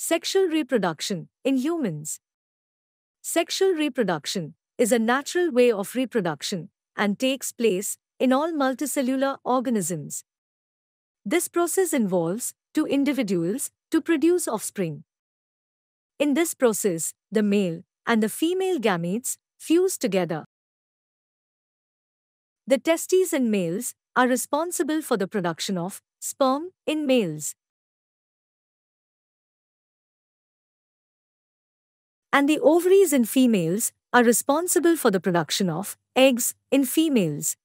Sexual reproduction in humans. Sexual reproduction is a natural way of reproduction and takes place in all multicellular organisms. This process involves two individuals to produce offspring. In this process, the male and the female gametes fuse together. The testes in males are responsible for the production of sperm in males. and the ovaries in females, are responsible for the production of eggs in females.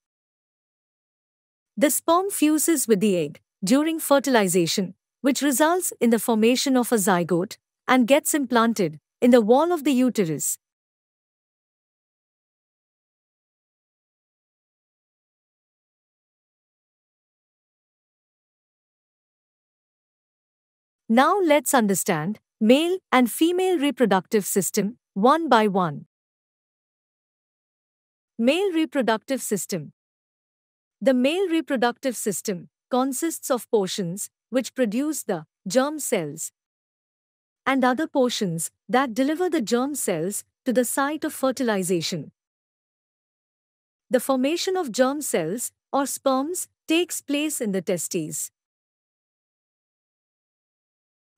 The sperm fuses with the egg during fertilization, which results in the formation of a zygote and gets implanted in the wall of the uterus. Now let's understand male and female reproductive system, one by one. Male reproductive system. The male reproductive system consists of portions which produce the germ cells and other portions that deliver the germ cells to the site of fertilization. The formation of germ cells or sperms takes place in the testes.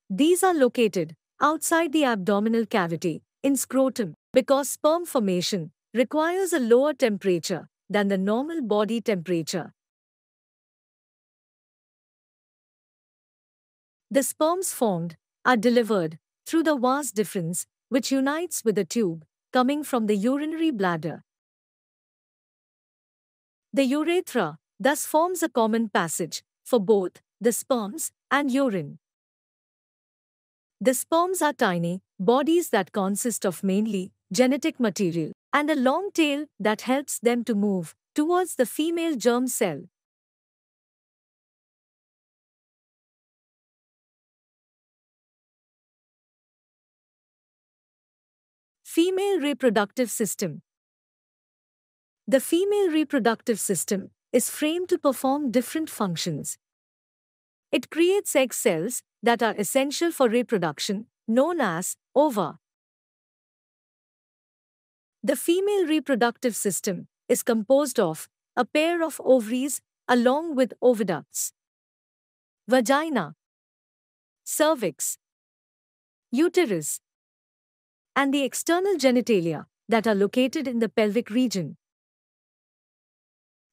These are located outside the abdominal cavity, in scrotum, because sperm formation requires a lower temperature than the normal body temperature. The sperms formed are delivered through the vas deferens, which unites with the tube coming from the urinary bladder. The urethra thus forms a common passage for both the sperms and urine. The sperms are tiny, bodies that consist of mainly genetic material, and a long tail that helps them to move towards the female germ cell. Female reproductive system. The female reproductive system is framed to perform different functions. It creates egg cells that are essential for reproduction, known as ova. The female reproductive system is composed of a pair of ovaries along with oviducts, vagina, cervix, uterus, and the external genitalia that are located in the pelvic region.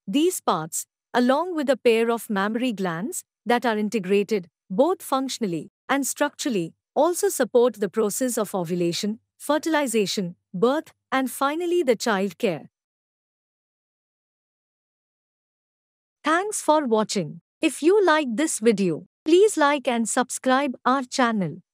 These parts, along with a pair of mammary glands that are integrated both functionally and structurally, also support the process of ovulation, fertilization, birth, and finally the child care. Thanks for watching. If you like this video, please like and subscribe our channel.